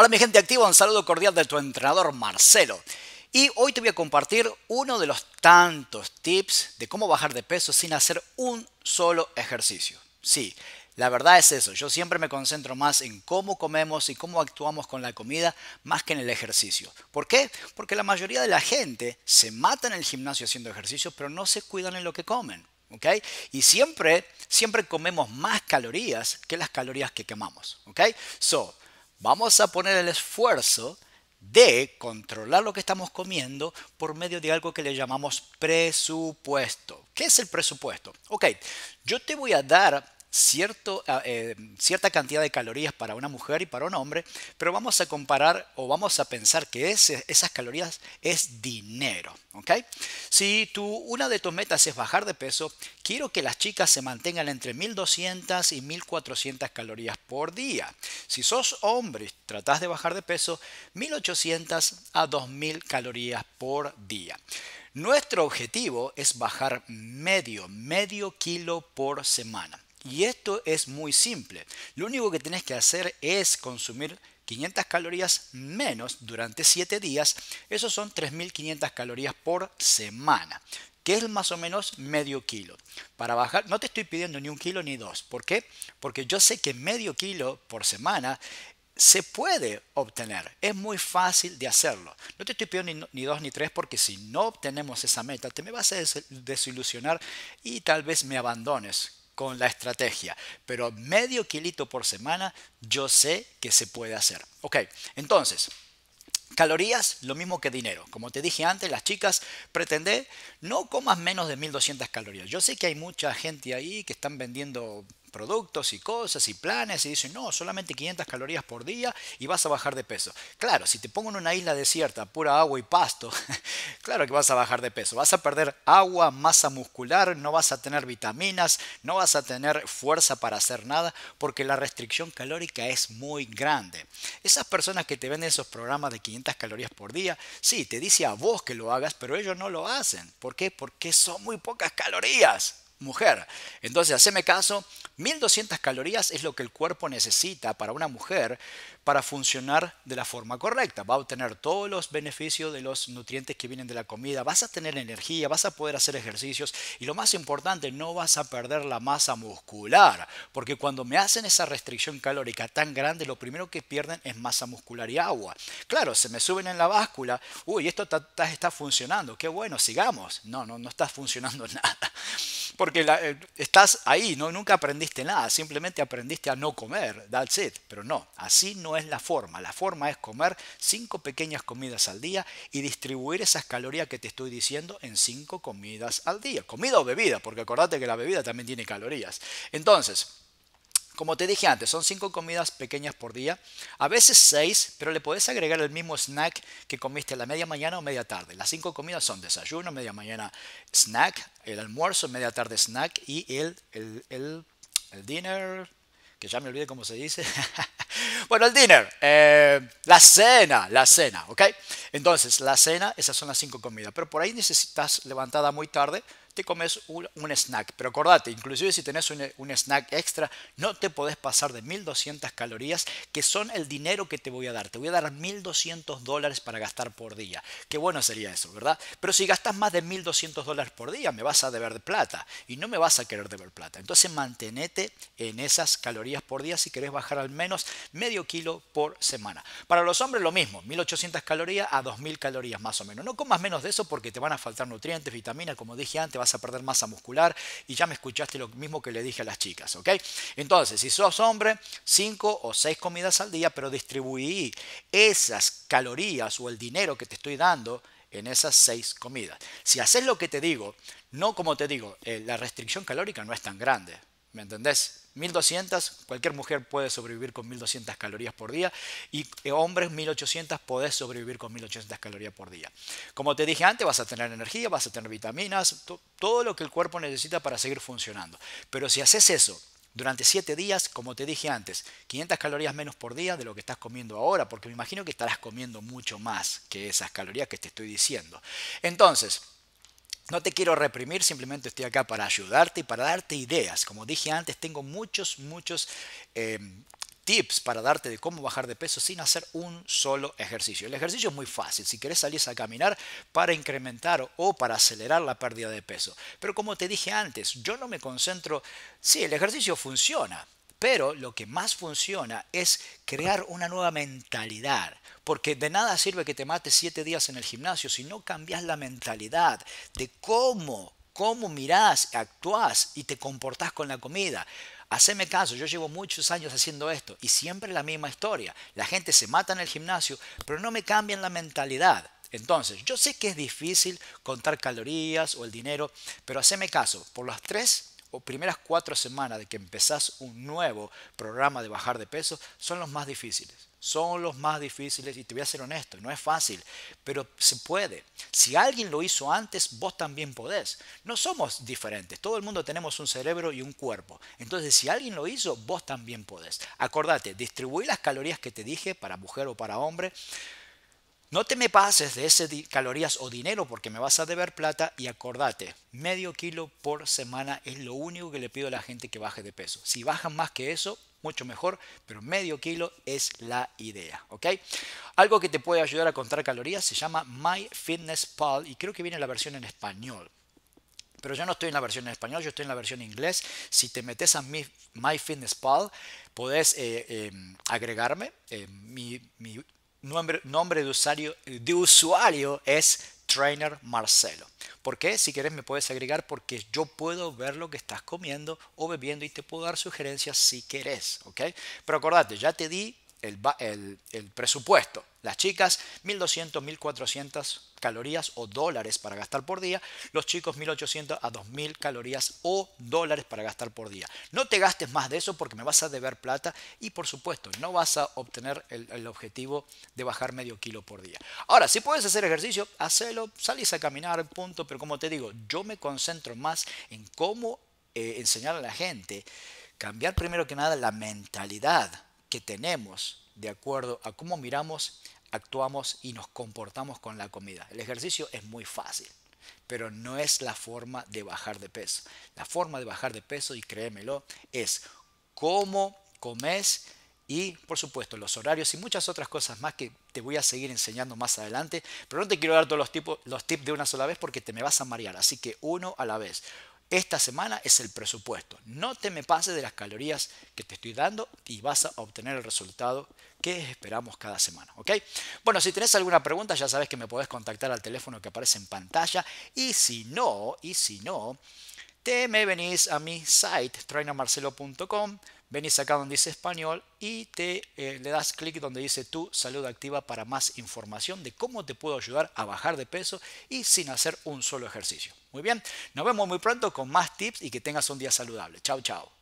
Hola mi gente activa, un saludo cordial de tu entrenador Marcelo. Y hoy te voy a compartir uno de los tantos tips de cómo bajar de peso sin hacer un solo ejercicio. Sí, la verdad es eso, yo siempre me concentro más en cómo comemos y cómo actuamos con la comida más que en el ejercicio. ¿Por qué? Porque la mayoría de la gente se mata en el gimnasio haciendo ejercicios pero no se cuidan en lo que comen. ¿ok? Y siempre, siempre comemos más calorías que las calorías que quemamos. okay So, Vamos a poner el esfuerzo de controlar lo que estamos comiendo por medio de algo que le llamamos presupuesto. ¿Qué es el presupuesto? Ok, yo te voy a dar Ah, eh, cierta cantidad de calorías para una mujer y para un hombre, pero vamos a comparar o vamos a pensar que esas calorías es dinero. Si tú, una de tus metas es bajar de peso, quiero que las chicas se mantengan entre 1200 y 1400 calorías por día. Si sos hombre y tratás de bajar de peso, 1800 a 2000 calorías por día. Nuestro objetivo es bajar medio, medio kilo por semana. Y esto es muy simple. Lo único que tienes que hacer es consumir 500 calorías menos durante 7 días. Eso son 3.500 calorías por semana que es más o menos medio kilo. Para bajar, no te estoy pidiendo ni un kilo ni dos. ¿Por qué? Porque yo sé que medio kilo por semana se puede obtener. Es muy fácil de hacerlo. No te estoy pidiendo ni, dos ni tres porque si no obtenemos esa meta, te me vas a desilusionar y tal vez me abandones con la estrategia, pero medio kilito por semana yo sé que se puede hacer. Ok, entonces, Calorías, lo mismo que dinero. Como te dije antes, las chicas, pretende no comas menos de 1200 calorías. Yo sé que hay mucha gente ahí que están vendiendo productos y cosas y planes y dicen, no, solamente 500 calorías por día y vas a bajar de peso. Claro, si te pongo en una isla desierta, pura agua y pasto, claro que vas a bajar de peso. Vas a perder agua, masa muscular, no vas a tener vitaminas, no vas a tener fuerza para hacer nada porque la restricción calórica es muy grande. Esas personas que te venden esos programas de 500 calorías por día, sí, te dice a vos que lo hagas, pero ellos no lo hacen. ¿Por qué? Porque son muy pocas calorías mujer. Entonces, haceme caso, 1200 calorías es lo que el cuerpo necesita para una mujer para funcionar de la forma correcta. Va a obtener todos los beneficios de los nutrientes que vienen de la comida, vas a tener energía, vas a poder hacer ejercicios y lo más importante, no vas a perder la masa muscular, porque cuando me hacen esa restricción calórica tan grande, lo primero que pierden es masa muscular y agua. Claro, se me suben en la báscula, uy, esto está, funcionando, qué bueno, sigamos. No, no, no está funcionando nada. Porque la, eh, estás ahí, ¿no? nunca aprendiste nada, simplemente aprendiste a no comer, that's it. Pero no, así no es la forma. La forma es comer cinco pequeñas comidas al día y distribuir esas calorías que te estoy diciendo en cinco comidas al día. Comida o bebida, porque acordate que la bebida también tiene calorías. Entonces, como te dije antes, son cinco comidas pequeñas por día, a veces seis, pero le podés agregar el mismo snack que comiste a la media mañana o media tarde. Las cinco comidas son desayuno, media mañana snack, el almuerzo, media tarde snack y el, el, el, dinner, que ya me olvidé cómo se dice. bueno, el dinner, eh, la cena, la cena, ¿ok? Entonces, la cena, esas son las cinco comidas, pero por ahí necesitas levantada muy tarde, comes un, snack. Pero acordate, inclusive si tenés un, snack extra, no te podés pasar de 1200 calorías, que son el dinero que te voy a dar. Te voy a dar 1200 dólares para gastar por día. Qué bueno sería eso, ¿verdad? Pero si gastas más de 1200 dólares por día, me vas a deber plata y no me vas a querer deber plata. Entonces mantenete en esas calorías por día si querés bajar al menos medio kilo por semana. Para los hombres lo mismo, 1800 calorías a 2000 calorías más o menos. No comas menos de eso porque te van a faltar nutrientes, vitaminas, como dije antes, vas a perder masa muscular y ya me escuchaste lo mismo que le dije a las chicas, ¿ok? Entonces, si sos hombre, cinco o seis comidas al día, pero distribuí esas calorías o el dinero que te estoy dando en esas seis comidas. Si haces lo que te digo, no como te digo, eh, la restricción calórica no es tan grande. ¿Me entendés? 1200, cualquier mujer puede sobrevivir con 1200 calorías por día y eh, hombres 1800 podés sobrevivir con 1800 calorías por día. Como te dije antes, vas a tener energía, vas a tener vitaminas, todo lo que el cuerpo necesita para seguir funcionando. Pero si haces eso durante 7 días, como te dije antes, 500 calorías menos por día de lo que estás comiendo ahora, porque me imagino que estarás comiendo mucho más que esas calorías que te estoy diciendo. Entonces, no te quiero reprimir, simplemente estoy acá para ayudarte y para darte ideas. Como dije antes, tengo muchos, muchos em, tips para darte de cómo bajar de peso sin hacer un solo ejercicio. El ejercicio es muy fácil, si querés salir a caminar para incrementar o para acelerar la pérdida de peso. Pero como te dije antes, yo no me concentro, sí, el ejercicio funciona, pero lo que más funciona es crear una nueva mentalidad, porque de nada sirve que te mates siete días en el gimnasio si no cambias la mentalidad de cómo, cómo mirás, actuás y te comportás con la comida. Haceme caso, yo llevo muchos años haciendo esto y siempre la misma historia. La gente se mata en el gimnasio, pero no me cambian la mentalidad. Entonces, yo sé que es difícil contar calorías o el dinero, pero haceme caso, por las tres o primeras cuatro semanas de que empezás un nuevo programa de bajar de peso son los más difíciles. Son los más difíciles y te voy a ser honesto, no es fácil, pero se puede. Si alguien lo hizo antes, vos también podés. No somos diferentes, todo el mundo tenemos un cerebro y un cuerpo. Entonces, si alguien lo hizo, vos también podés. Acordate, distribuí las calorías que te dije para mujer o para hombre. No te me pases de ese calorías o dinero porque me vas a deber plata y acordate, medio kilo por semana es lo único que le pido a la gente que baje de peso. Si bajan más que eso, mucho mejor, pero medio kilo es la idea, ¿ok? Algo que te puede ayudar a contar calorías se llama MyFitnessPal y creo que viene la versión en español. Pero yo no estoy en la versión en español, yo estoy en la versión en inglés. Si te metes a MyFitnessPal, podés eh, em, agregarme. Eh, mi nombre, de, usuario, de usuario es Trainer Marcelo. ¿Por qué? Si querés me puedes agregar porque yo puedo ver lo que estás comiendo o bebiendo y te puedo dar sugerencias si querés, ¿ok? Pero acordate, ya te di el, presupuesto. Las chicas 1.200, 1.400 calorías o dólares para gastar por día. Los chicos 1.800 a 2.000 calorías o dólares para gastar por día. No te gastes más de eso porque me vas a deber plata y por supuesto no vas a obtener el, objetivo de bajar medio kilo por día. Ahora, si puedes hacer ejercicio, hacelo, salís a caminar, punto. Pero como te digo, yo me concentro más en cómo eh, enseñar a la gente, cambiar primero que nada la mentalidad que tenemos de acuerdo a cómo miramos, actuamos y nos comportamos con la comida. El ejercicio es muy fácil, pero no es la forma de bajar de peso. La forma de bajar de peso, y créemelo, es cómo comes y por supuesto los horarios y muchas otras cosas más que te voy a seguir enseñando más adelante, pero no te quiero dar todos los, tipos, los tips de una sola vez porque te me vas a marear, así que uno a la vez esta semana es el presupuesto. No te me pases de las calorías que te estoy dando y vas a obtener el resultado que esperamos cada semana. ¿ok? Bueno, si tenés alguna pregunta ya sabes que me podés contactar al teléfono que aparece en pantalla y si no, y si no, te me venís a mi site trainamarcelo.com venís acá donde dice español y te eh, le das clic donde dice tu salud activa para más información de cómo te puedo ayudar a bajar de peso y sin hacer un solo ejercicio. Muy bien, nos vemos muy pronto con más tips y que tengas un día saludable. Chao, chao.